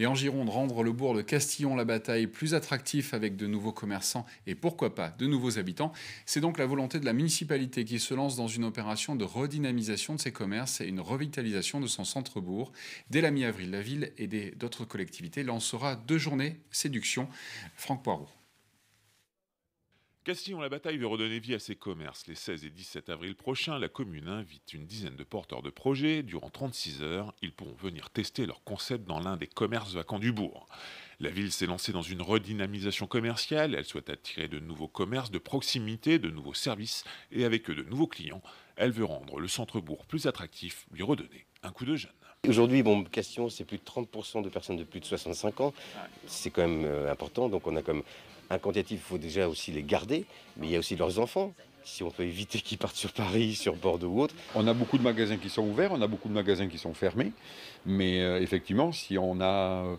Et en Gironde, rendre le bourg de Castillon-la-Bataille plus attractif avec de nouveaux commerçants et pourquoi pas de nouveaux habitants. C'est donc la volonté de la municipalité qui se lance dans une opération de redynamisation de ses commerces et une revitalisation de son centre-bourg. Dès la mi-avril, la ville et d'autres collectivités lancera deux journées séduction. Franck Poirot. Castillon la bataille veut redonner vie à ses commerces. Les 16 et 17 avril prochains, la commune invite une dizaine de porteurs de projets. Durant 36 heures, ils pourront venir tester leur concept dans l'un des commerces vacants du bourg. La ville s'est lancée dans une redynamisation commerciale. Elle souhaite attirer de nouveaux commerces de proximité, de nouveaux services et avec eux de nouveaux clients. Elle veut rendre le centre-bourg plus attractif, lui redonner un coup de jeune. Aujourd'hui, bon, Castillon, c'est plus de 30% de personnes de plus de 65 ans. C'est quand même euh, important. Donc on a comme un quantitatif, il faut déjà aussi les garder, mais il y a aussi leurs enfants. Si on peut éviter qu'ils partent sur Paris, sur Bordeaux ou autre. On a beaucoup de magasins qui sont ouverts, on a beaucoup de magasins qui sont fermés, mais euh, effectivement, si on a... Euh,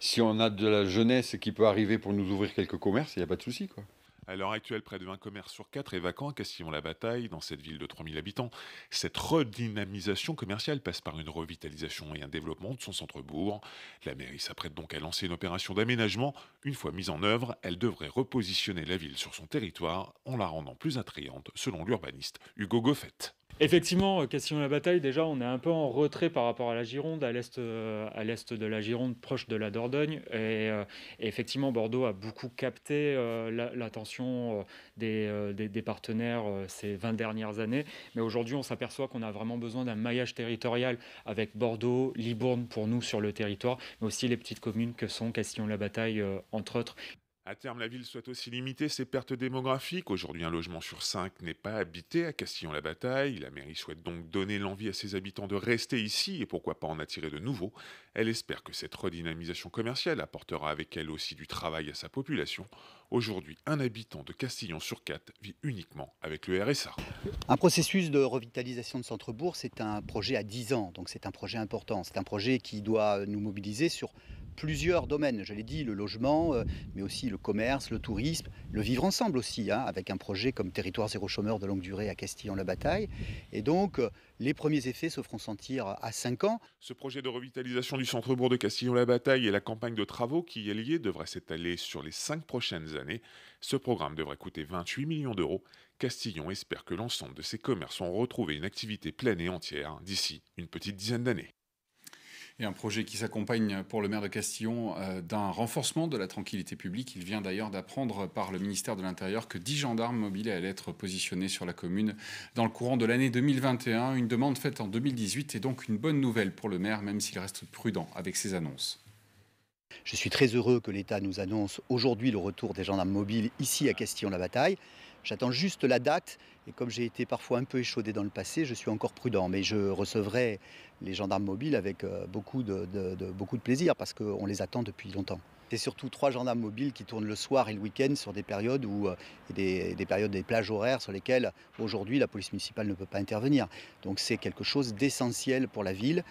si on a de la jeunesse qui peut arriver pour nous ouvrir quelques commerces, il n'y a pas de souci. À l'heure actuelle, près de 20 commerces sur 4 est vacant à Castillon-la-Bataille, dans cette ville de 3000 habitants. Cette redynamisation commerciale passe par une revitalisation et un développement de son centre-bourg. La mairie s'apprête donc à lancer une opération d'aménagement. Une fois mise en œuvre, elle devrait repositionner la ville sur son territoire en la rendant plus attrayante, selon l'urbaniste Hugo Goffet. Effectivement, euh, question de la bataille, déjà on est un peu en retrait par rapport à la Gironde, à l'est, euh, à l'est de la Gironde, proche de la Dordogne. Et, euh, effectivement, Bordeaux a beaucoup capté l'attention des, partenaires ces 20 dernières années. Mais aujourd'hui, on s'aperçoit qu'on a vraiment besoin d'un maillage territorial avec Bordeaux, Libourne pour nous sur le territoire, mais aussi les petites communes que sont Question de la bataille, entre autres. À terme, la ville souhaite aussi limiter ses pertes démographiques. Aujourd'hui, un logement sur cinq n'est pas habité à Castillon-la-Bataille. La mairie souhaite donc donner l'envie à ses habitants de rester ici et pourquoi pas en attirer de nouveaux. Elle espère que cette redynamisation commerciale apportera avec elle aussi du travail à sa population. Aujourd'hui, un habitant de Castillon sur quatre vit uniquement avec le RSA. Un processus de revitalisation de centre-bourg, c'est un projet à 10 ans, donc c'est un projet important. C'est un projet qui doit nous mobiliser sur plusieurs domaines. Je l'ai dit, le logement, euh, mais aussi le commerce, le tourisme, le vivre ensemble aussi, hein, avec un projet comme Territoire zéro chômeur de longue durée à Castillon-la-Bataille. Et donc, euh, les premiers effets se feront sentir à 5 ans. Ce projet de revitalisation du centre-bourg de Castillon-la-Bataille et la campagne de travaux qui y est liée devrait s'étaler sur les 5 prochaines années. Ce programme devrait coûter 28 millions d'euros. Castillon espère que l'ensemble de ses commerces ont retrouvé une activité pleine et entière d'ici une petite dizaine d'années et un projet qui s'accompagne pour le maire de Castillon euh, d'un renforcement de la tranquillité publique. Il vient d'ailleurs d'apprendre par le ministère de l'Intérieur que 10 gendarmes mobiles allaient être positionnés sur la commune dans le courant de l'année 2021, une demande faite en 2018 est donc une bonne nouvelle pour le maire, même s'il reste prudent avec ses annonces. Je suis très heureux que l'État nous annonce aujourd'hui le retour des gendarmes mobiles ici à Castillon-la-Bataille. J'attends juste la date et comme j'ai été parfois un peu échaudé dans le passé, je suis encore prudent. Mais je recevrai les gendarmes mobiles avec euh, beaucoup de, beaucoup de plaisir parce qu'on les attend depuis longtemps. C'est surtout trois gendarmes mobiles qui tournent le soir et le week-end sur des périodes où euh, des, des, périodes des plages horaires sur lesquelles aujourd'hui la police municipale ne peut pas intervenir. Donc c'est quelque chose d'essentiel pour la ville.